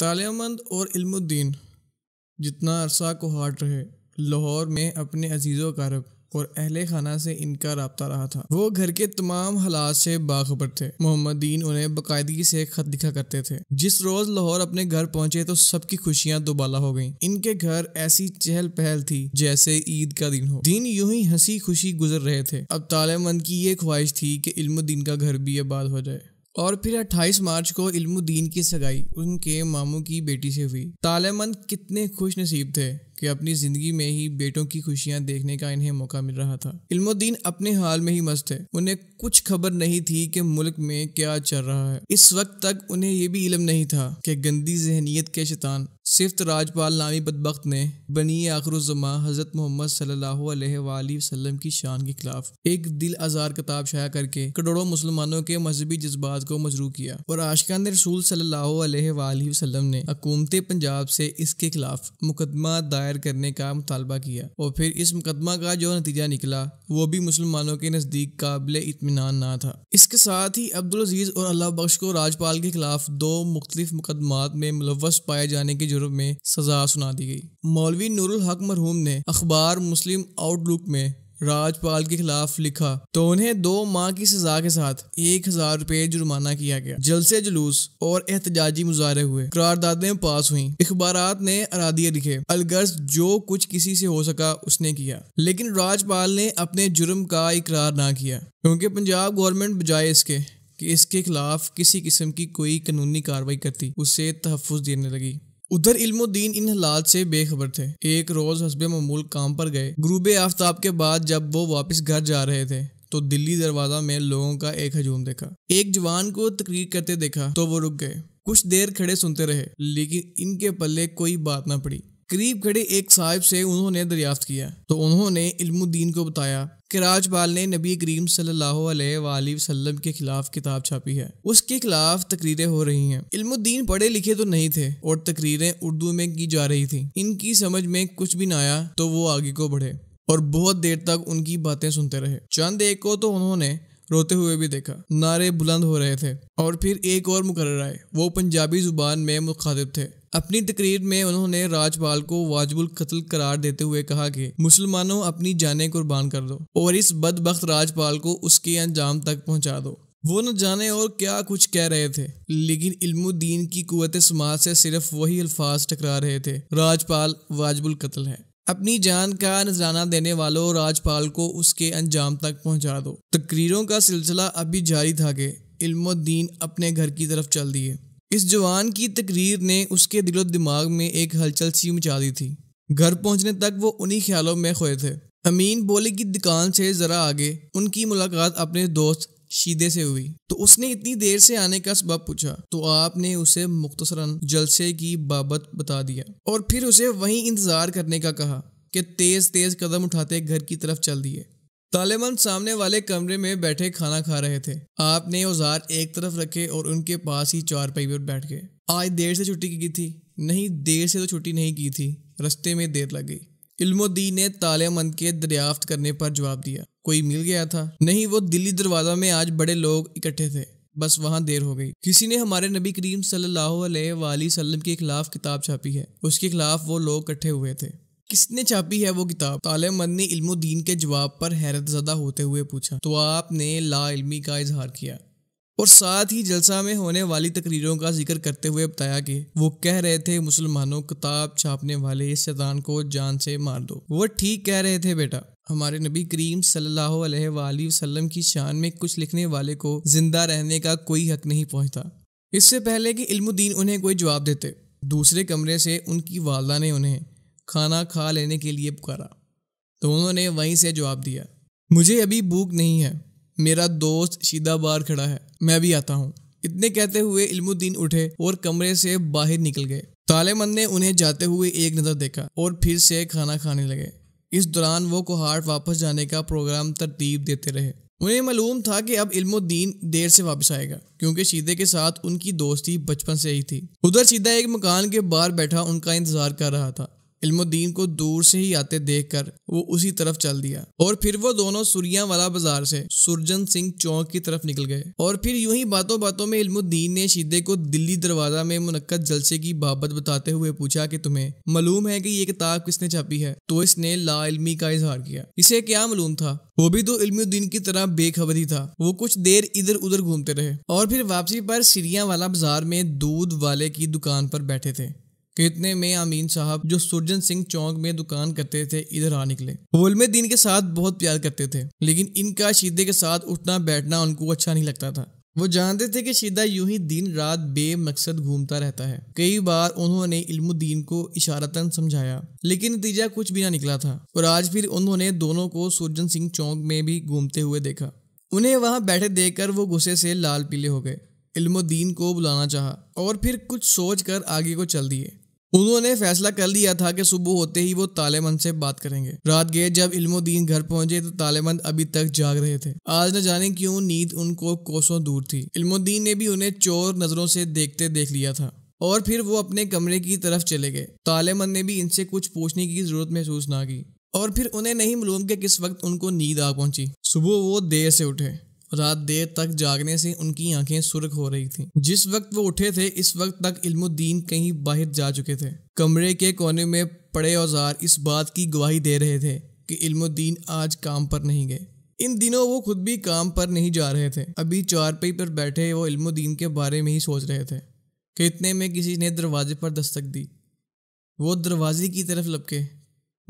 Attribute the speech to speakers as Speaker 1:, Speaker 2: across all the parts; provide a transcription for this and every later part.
Speaker 1: तालियामंद और इल्मुद्दीन जितना अरसा को हाट रहे लाहौर में अपने अजीज़ों कारब और अहले खाना से इनका रबता रहा था वो घर के तमाम हालात से बाखबर थे मोहम्मदीन उन्हें बाकायदगी से खत लिखा करते थे जिस रोज लाहौर अपने घर पहुंचे तो सबकी खुशियां दोबाला हो गईं। इनके घर ऐसी चहल पहल थी जैसे ईद का दिन हो दिन यूं ही हंसी खुशी गुजर रहे थे अब तालेमंद की ये ख्वाहिश थी कि इल्मुद्दीन का घर भी आबाद हो जाए और फिर 28 मार्च को इल्मुद्दीन की सगाई उनके मामू की बेटी से हुई तालेमंद कितने खुश नसीब थे कि अपनी जिंदगी में ही बेटों की खुशियां देखने का इन्हें मौका मिल रहा था इल्मुद्दीन अपने हाल में ही मस्त थे उन्हें कुछ खबर नहीं थी कि मुल्क में क्या चल रहा है इस वक्त तक उन्हें यह भी इलम नहीं था कि गंदी जहनीत के शैतान सिफ्त राजपाल नामी बदबख्त ने बनी जमा हज़रत मोहम्मद सल्लल्लाहु अलैहि वसल्लम की शान के खिलाफ एक दिल आज़ार किताब शाया करके करोड़ों मुसलमानों के मजहबी जज्बात को मजरू किया और आशकान रसूल सल्लल्लाहु अलैहि वसल्लम ने हकूमत पंजाब से इसके खिलाफ मुकदमा दायर करने का मुतालबा किया और फिर इस मुकदमा का जो नतीजा निकला वो भी मुसलमानों के नज़दीक काबिल इतमान ना था इसके साथ ही अब्दुल अजीज़ और अल्लाह बख्श को राजपाल के खिलाफ दो मुख्तलिफ मुकदमात में मुलवस पाए जाने की जुर्म में सजा सुना दी गई मौलवी नूरुल हक मरहूम ने अखबार मुस्लिम आउटलुक में राजपाल के खिलाफ लिखा तो उन्हें दो माह की सजा के साथ एक हजार रुपये जुर्माना किया गया जलसे जुलूस और एहतजाजी मुजाहरे हुए करारदादे पास हुई अखबार ने अरादिया लिखे अलगर्ज जो कुछ किसी से हो सका उसने किया लेकिन राजपाल ने अपने जुर्म का इकरार ना किया क्योंकि पंजाब गवर्नमेंट बजाय इसके कि इसके खिलाफ किसी किस्म की कोई कानूनी कार्रवाई करती उसे तहफ़ देने लगी उधर इल्मुद्दीन इन हालात से बेखबर थे एक रोज हसब ममूल काम पर गए ग्रूब आफ्ताब के बाद जब वो वापस घर जा रहे थे तो दिल्ली दरवाजा में लोगों का एक हजूम देखा एक जवान को तकरीर करते देखा तो वो रुक गए कुछ देर खड़े सुनते रहे लेकिन इनके पल्ले कोई बात ना पड़ी करीब खड़े एक साहिब से उन्होंने दरियाफ्त किया तो उन्होंने इल्मुद्दीन को बताया कराज बाल ने नबी करीम सल्लल्लाहु वसल्लम के खिलाफ किताब छापी है उसके खिलाफ तकरीरें हो रही हैं इल्मुद्दीन पढ़े लिखे तो नहीं थे और तकरीरें उर्दू में की जा रही थी इनकी समझ में कुछ भी ना आया तो वो आगे को बढ़े और बहुत देर तक उनकी बातें सुनते रहे चंद एक को तो उन्होंने रोते हुए भी देखा नारे बुलंद हो रहे थे और फिर एक और मुकर आए वो पंजाबी जुबान में मुखातिब थे अपनी तकरीर में उन्होंने राजपाल को वाजबुल कत्ल करार देते हुए कहा कि मुसलमानों अपनी जाने कुर्बान कर दो और इस बदबخت राजपाल को उसके अंजाम तक पहुंचा दो वो न जाने और क्या कुछ कह रहे थे लेकिन इल्मुद्दीन की कुत समाज से सिर्फ वही अल्फाज टकरा रहे थे राजपाल वाजबुल कत्ल है अपनी जान का नजराना देने वालों राजपाल को उसके अंजाम तक पहुंचा दो तकरीरों का सिलसिला अभी जारी था कि इल्मुद्दीन अपने घर की तरफ चल दिए इस जवान की तकरीर ने उसके दिलो दिमाग में एक हलचल सी मचा दी थी घर पहुंचने तक वो उन्हीं ख्यालों में खोए थे अमीन बोले की दुकान से ज़रा आगे उनकी मुलाकात अपने दोस्त सीधे से हुई तो उसने इतनी देर से आने का सबब पूछा तो आपने उसे मुख्तसरन जलसे की बाबत बता दिया और फिर उसे वहीं इंतजार करने का कहा कि तेज तेज कदम उठाते घर की तरफ चल दिए तालेमंद सामने वाले कमरे में बैठे खाना खा रहे थे आपने औजार एक तरफ रखे और उनके पास ही चार पाई पर बैठ गए आज देर से छुट्टी की थी नहीं देर से तो छुट्टी नहीं की थी रस्ते में देर लग गई इल्मुद्दीन ने तालेमंद के दरियाफ्त करने पर जवाब दिया कोई मिल गया था नहीं वो दिल्ली दरवाजा में आज बड़े लोग इकट्ठे थे बस वहाँ देर हो गई किसी ने हमारे नबी करीम सल्लल्लाहु अलैहि के खिलाफ किताब छापी है उसके खिलाफ वो लोग इकट्ठे हुए थे किसने छापी है वो किताब तालेमंद ने इल्मुद्दीन के जवाब पर हैरत ज़दा होते हुए पूछा तो आपने ला इल्मी का इजहार किया और साथ ही जलसा में होने वाली तकरीरों का जिक्र करते हुए बताया कि वो कह रहे थे मुसलमानों किताब छापने वाले इस शैतान को जान से मार दो वो ठीक कह रहे थे बेटा हमारे नबी करीम सल्लल्लाहु अलैहि वसल्लम की शान में कुछ लिखने वाले को जिंदा रहने का कोई हक नहीं पहुंचता इससे पहले कि इल्मुद्दीन उन्हें कोई जवाब देते दूसरे कमरे से उनकी वालदा ने उन्हें खाना खा लेने के लिए पुकारा तो उन्होंने वहीं से जवाब दिया मुझे अभी भूख नहीं है मेरा दोस्त सीधा बाहर खड़ा है मैं भी आता हूँ इतने कहते हुए इल्मुद्दीन उठे और कमरे से बाहर निकल गए तालेमंद ने उन्हें जाते हुए एक नज़र देखा और फिर से खाना खाने लगे इस दौरान वो कोहाट वापस जाने का प्रोग्राम तरतीब देते रहे उन्हें मालूम था कि अब इल्मुद्दीन देर से वापस आएगा क्योंकि सीधे के साथ उनकी दोस्ती बचपन से ही थी उधर सीधा एक मकान के बाहर बैठा उनका इंतजार कर रहा था इल्मुद्दीन को दूर से ही आते देखकर वो उसी तरफ चल दिया और फिर वो दोनों सुरिया वाला बाजार से सुरजन सिंह चौक की तरफ निकल गए और फिर यूं ही बातों बातों में इल्मुद्दीन ने शीदे को दिल्ली दरवाजा में मुनक्कद जलसे की बाबत बताते हुए पूछा कि तुम्हें मालूम है कि ये किताब किसने छापी है तो इसने ला इल्मी का इजहार किया इसे क्या मालूम था वो भी तो इल्मुद्दीन की तरह बेखबर ही था वो कुछ देर इधर उधर घूमते रहे और फिर वापसी पर सीरिया वाला बाजार में दूध वाले की दुकान पर बैठे थे कितने में अमीन साहब जो सुरजन सिंह चौक में दुकान करते थे इधर आ निकले वोलमे दीन के साथ बहुत प्यार करते थे लेकिन इनका शीदे के साथ उठना बैठना उनको अच्छा नहीं लगता था वो जानते थे कि शीदा यूं ही दिन रात बेमकसद घूमता रहता है कई बार उन्होंने इल्मुद्दीन को इशारतन समझाया लेकिन नतीजा कुछ भी ना निकला था और आज फिर उन्होंने दोनों को सुरजन सिंह चौक में भी घूमते हुए देखा उन्हें वहां बैठे देखकर वो गुस्से से लाल पीले हो गए इल्मुद्दीन को बुलाना चाहा और फिर कुछ सोच कर आगे को चल दिए उन्होंने फैसला कर लिया था कि सुबह होते ही वो तालेमंद से बात करेंगे रात गए जब इल्मोदीन घर पहुंचे तो तालेमंद अभी तक जाग रहे थे आज न जाने क्यों नींद उनको कोसों दूर थी इल्मोदीन ने भी उन्हें चोर नजरों से देखते देख लिया था और फिर वो अपने कमरे की तरफ चले गए तालेमंद ने भी इनसे कुछ पूछने की जरूरत महसूस ना की और फिर उन्हें नहीं मालूम कि किस वक्त उनको नींद आ पहुंची सुबह वो देर से उठे रात देर तक जागने से उनकी आंखें सुर्ख हो रही थीं। जिस वक्त वो उठे थे इस वक्त तक इल्मुद्दीन कहीं बाहर जा चुके थे कमरे के कोने में पड़े औजार इस बात की गवाही दे रहे थे कि इल्मुद्दीन आज काम पर नहीं गए इन दिनों वो खुद भी काम पर नहीं जा रहे थे अभी चारपाई पर बैठे वो इल्मुद्दीन के बारे में ही सोच रहे थे कि इतने में किसी ने दरवाजे पर दस्तक दी वो दरवाजे की तरफ लपके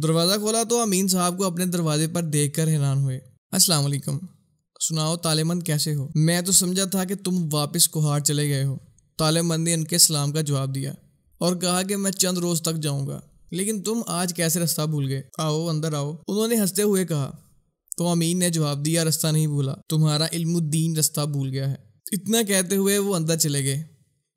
Speaker 1: दरवाज़ा खोला तो अमीन साहब को अपने दरवाजे पर देख कर हैरान हुए वालेकुम सुनाओ तालेमंद कैसे हो मैं तो समझा था कि तुम वापस कुहार चले गए हो तालेमंद ने इनके सलाम का जवाब दिया और कहा कि मैं चंद रोज तक जाऊंगा लेकिन तुम आज कैसे रास्ता भूल गए आओ अंदर आओ उन्होंने हंसते हुए कहा तो अमीन ने जवाब दिया रास्ता नहीं भूला तुम्हारा इल्मुद्दीन रास्ता भूल गया है इतना कहते हुए वो अंदर चले गए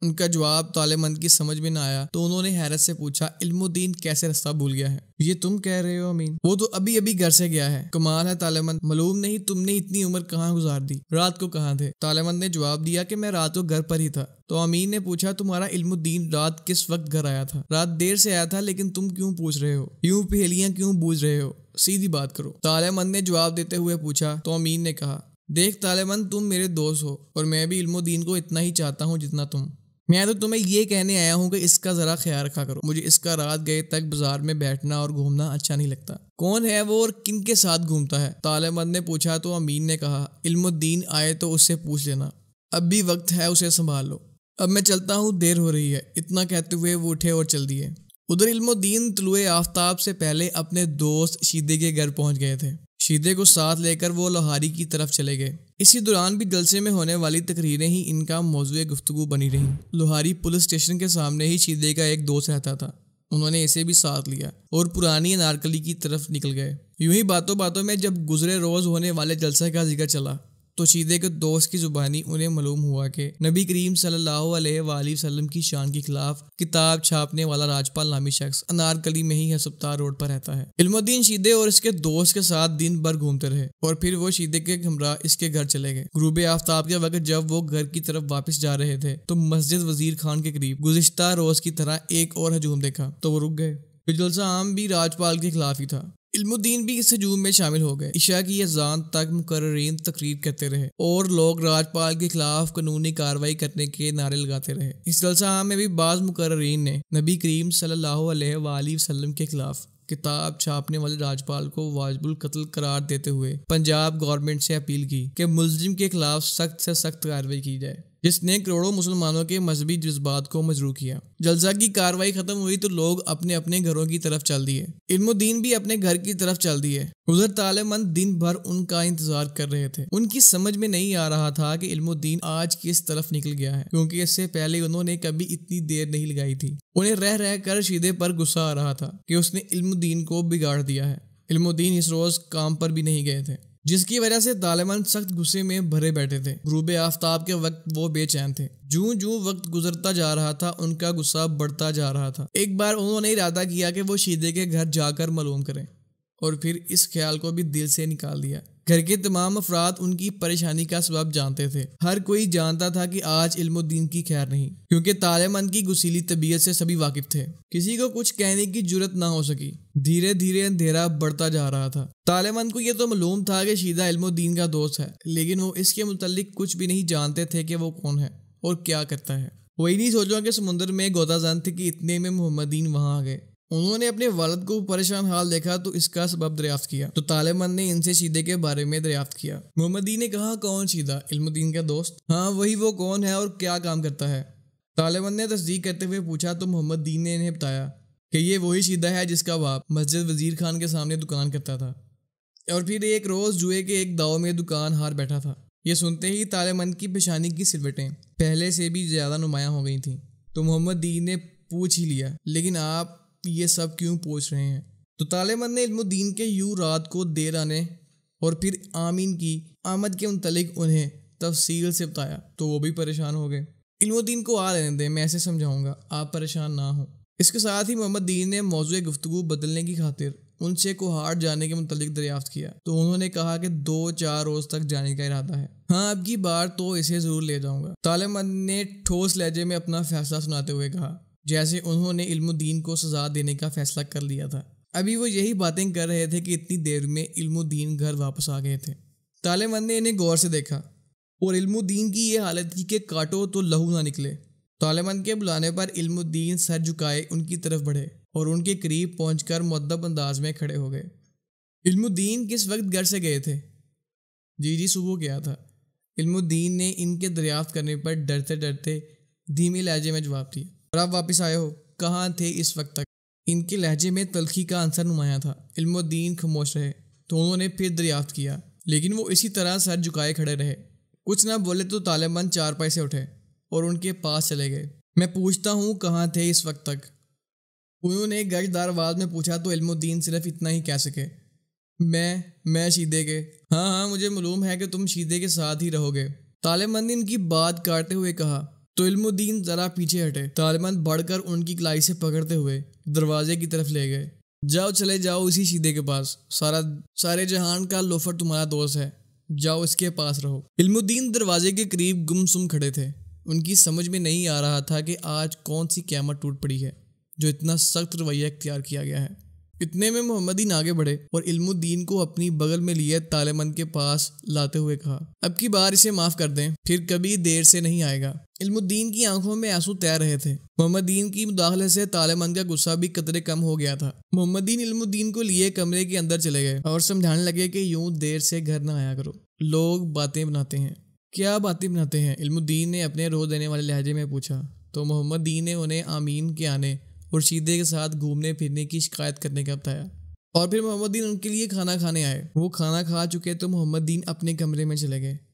Speaker 1: उनका जवाब तालेमंद की समझ में ना आया तो उन्होंने हैरत से पूछा इल्मुद्दीन कैसे रास्ता भूल गया है ये तुम कह रहे हो अमीन वो तो अभी अभी घर से गया है कमाल है तालेमंद मालूम नहीं तुमने इतनी उम्र कहाँ गुजार दी रात को कहाँ थे तालेमंद ने जवाब दिया कि मैं रात को घर पर ही था तो अमीन ने पूछा तुम्हारा इल्मुद्दीन रात किस वक्त घर आया था रात देर से आया था लेकिन तुम क्यों पूछ रहे हो यूं पहेलियां क्यों बूझ रहे हो सीधी बात करो तालेमंद ने जवाब देते हुए पूछा तो अमीन ने कहा देख तालेमंद तुम मेरे दोस्त हो और मैं भी इल्मुद्दीन को इतना ही चाहता हूँ जितना तुम मैं तो तुम्हें ये कहने आया हूँ कि इसका ज़रा ख्याल रखा करो मुझे इसका रात गए तक बाजार में बैठना और घूमना अच्छा नहीं लगता कौन है वो और किन के साथ घूमता है तालेबंद ने पूछा तो अमीन ने कहा इल्मुद्दीन आए तो उससे पूछ लेना अब भी वक्त है उसे संभाल लो अब मैं चलता हूँ देर हो रही है इतना कहते हुए वो उठे और चल दिए उधर इल्मुद्दीन तुलुए आफ्ताब से पहले अपने दोस्त शीदे के घर पहुँच गए थे शीदे को साथ लेकर वो लोहारी की तरफ चले गए इसी दौरान भी जलसे में होने वाली तकरीरें ही इनका मौजू गुफ्तु बनी रहीं लोहारी पुलिस स्टेशन के सामने ही शीदे का एक दोस्त रहता था उन्होंने इसे भी साथ लिया और पुरानी अनारकली की तरफ निकल गए यूं ही बातों बातों में जब गुजरे रोज होने वाले जलसे का जिक्र चला तो शीदे के दोस्त की जुबानी उन्हें मालूम हुआ कि नबी करीम सल्लल्लाहु अलैहि वसल्लम की शान के खिलाफ किताब छापने वाला राजपाल नामी शख्स अनारकली में ही हस्पताल रोड पर रहता है इल्मुद्दीन शीदे और इसके दोस्त के साथ दिन भर घूमते रहे और फिर वो शीदे के हमरा इसके घर चले गए ग्रूब आफ्ताब के वक्त जब वो घर की तरफ वापस जा रहे थे तो मस्जिद वजीर खान के करीब गुजश्ता रोज की तरह एक और हजूम देखा तो वो रुक गए जलसा आम भी राजपाल के खिलाफ ही था इल्मुद्दीन भी इस हजूम में शामिल हो गए ईशा की अजान तक मुकर्रीन तकरीर करते रहे और लोग राजपाल के खिलाफ कानूनी कार्रवाई करने के नारे लगाते रहे इस जलसा में भी बाज मुकर्रीन ने नबी करीम सल्लल्लाहु अलैहि वसल्लम के खिलाफ किताब छापने वाले राजपाल को वाजबुल कत्ल करार देते हुए पंजाब गवर्नमेंट से अपील की कि मुलजिम के खिलाफ सख्त से सख्त कार्रवाई की जाए जिसने करोड़ों मुसलमानों के मजहबी जज्बात को मजरू किया जलसा की कार्रवाई खत्म हुई तो लोग अपने अपने घरों की तरफ चल दिए इल्मुद्दीन भी अपने घर की तरफ चल दिए उधर तालेमंद दिन भर उनका इंतजार कर रहे थे उनकी समझ में नहीं आ रहा था कि इल्मुद्दीन आज किस तरफ निकल गया है क्योंकि इससे पहले उन्होंने कभी इतनी देर नहीं लगाई थी उन्हें रह रह कर शीदे पर गुस्सा आ रहा था कि उसने इल्मुद्दीन को बिगाड़ दिया है इल्मुद्दीन इस रोज काम पर भी नहीं गए थे जिसकी वजह से तालिबान सख्त गुस्से में भरे बैठे थे ग्रूब आफ्ताब के वक्त वो बेचैन थे जू जू वक्त गुजरता जा रहा था उनका गुस्सा बढ़ता जा रहा था एक बार उन्होंने इरादा किया कि वो शीदे के घर जाकर मलूम करें और फिर इस ख्याल को भी दिल से निकाल दिया घर के तमाम अफराद उनकी परेशानी का सबब जानते थे हर कोई जानता था कि आज इल्मुद्दीन की खैर नहीं क्योंकि तालेमंद की गुसीली तबीयत से सभी वाकिफ थे किसी को कुछ कहने की जरूरत ना हो सकी धीरे धीरे अंधेरा बढ़ता जा रहा था तालेमंद को यह तो मालूम था कि शीदा इल्मुद्दीन का दोस्त है लेकिन वो इसके मुतलिक कुछ भी नहीं जानते थे कि वो कौन है और क्या करता है वही नहीं सोचा कि समुंदर में गोदाजान थे कि इतने में मोहम्मदीन वहां आ गए उन्होंने अपने वालद को परेशान हाल देखा तो इसका सबब दरियाफ्त किया तो तालिबान ने इनसे शीदे के बारे में दरियाफ्त किया मोहम्मदी ने कहा कौन शीदा इल्मुद्दीन का दोस्त हाँ वही वो कौन है और क्या काम करता है तालिबान ने तस्दीक करते हुए पूछा तो मोहम्मद दीन ने इन्हें बताया कि ये वही शीदा है जिसका बाप मस्जिद वजीर खान के सामने दुकान करता था और फिर एक रोज़ जुए के एक दाव में दुकान हार बैठा था ये सुनते ही तालिबान की पेशानी की सिलवटें पहले से भी ज़्यादा नुमाया हो गई थी तो मोहम्मद दीन ने पूछ ही लिया लेकिन आप ये सब क्यों पूछ रहे हैं तो तालेबन ने इल्मुद्दीन के यू रात को देर आने और फिर आमीन की आमद के मुतलिक उन्हें तफसील से बताया तो वो भी परेशान हो गए इल्मुद्दीन को आ रहने दें मैं ऐसे समझाऊंगा आप परेशान ना हो इसके साथ ही मोहम्मद दीन ने मौजू गुफ्तु बदलने की खातिर उनसे कोहाट जाने के मुतलिक दरियाफ्त किया तो उन्होंने कहा कि दो चार रोज तक जाने का इरादा है हाँ अब की बार तो इसे जरूर ले जाऊंगा तालेबंद ने ठोस लहजे में अपना फैसला सुनाते हुए कहा जैसे उन्होंने इल्मुद्दीन को सजा देने का फैसला कर लिया था अभी वो यही बातें कर रहे थे कि इतनी देर में इल्मुद्दीन घर वापस आ गए थे तालेमंद ने इन्हें गौर से देखा और इल्मुद्दीन की ये हालत थी कि काटो तो लहू ना निकले तालेमंद के बुलाने पर इल्मुद्दीन सर झुकाए उनकी तरफ बढ़े और उनके करीब पहुँच कर मद्दब अंदाज में खड़े हो गए इल्मुद्दीन किस वक्त घर से गए थे जी जी सुबह गया था इल्मुद्दीन ने इनके दरियाफ्त करने पर डरते डरते धीमी लहजे में जवाब दिया और आप वापस आए हो कहाँ थे इस वक्त तक इनके लहजे में तलखी का आंसर नुमाया था इल्मुद्दीन खामोश रहे दोनों ने फिर दरियाफ्त किया लेकिन वो इसी तरह सर झुकाए खड़े रहे कुछ ना बोले तो तालिबान चार से उठे और उनके पास चले गए मैं पूछता हूँ कहाँ थे इस वक्त तक उन्होंने गजदार आवाज में पूछा तो इल्मुद्दीन सिर्फ इतना ही कह सके मैं मैं शीदे के हाँ हाँ मुझे मालूम है कि तुम शीदे के साथ ही रहोगे तालिबान ने इनकी बात काटते हुए कहा तो इल्मुद्दीन ज़रा पीछे हटे तालिबान बढ़कर उनकी कलाई से पकड़ते हुए दरवाजे की तरफ ले गए जाओ चले जाओ उसी सीधे के पास सारा सारे जहान का लोफर तुम्हारा दोस्त है जाओ इसके पास रहो इल्मुद्दीन दरवाजे के करीब गुमसुम खड़े थे उनकी समझ में नहीं आ रहा था कि आज कौन सी क्यामत टूट पड़ी है जो इतना सख्त रवैया इख्तियार किया गया है इतने में मोहम्मदीन आगे बढ़े और इल्मुद्दीन को अपनी बगल में लिए तालेमंद के पास लाते हुए कहा अब की बार इसे माफ कर दें फिर कभी देर से नहीं आएगा इल्मुद्दीन की आंखों में आंसू तैर रहे थे मोहम्मदीन की मुदाखले से तालेमंद का गुस्सा भी कतरे कम हो गया था मोहम्मदीन इल्मुद्दीन को लिए कमरे के अंदर चले गए और समझाने लगे कि यूं देर से घर न आया करो लोग बातें बनाते हैं क्या बातें बनाते हैं इल्मुद्दीन ने अपने रो देने वाले लहजे में पूछा तो मोहम्मदीन ने उन्हें आमीन के आने और शीदे के साथ घूमने फिरने की शिकायत करने का बताया और फिर मोहम्मद दीन उनके लिए खाना खाने आए वो खाना खा चुके तो मोहम्मद दीन अपने कमरे में चले गए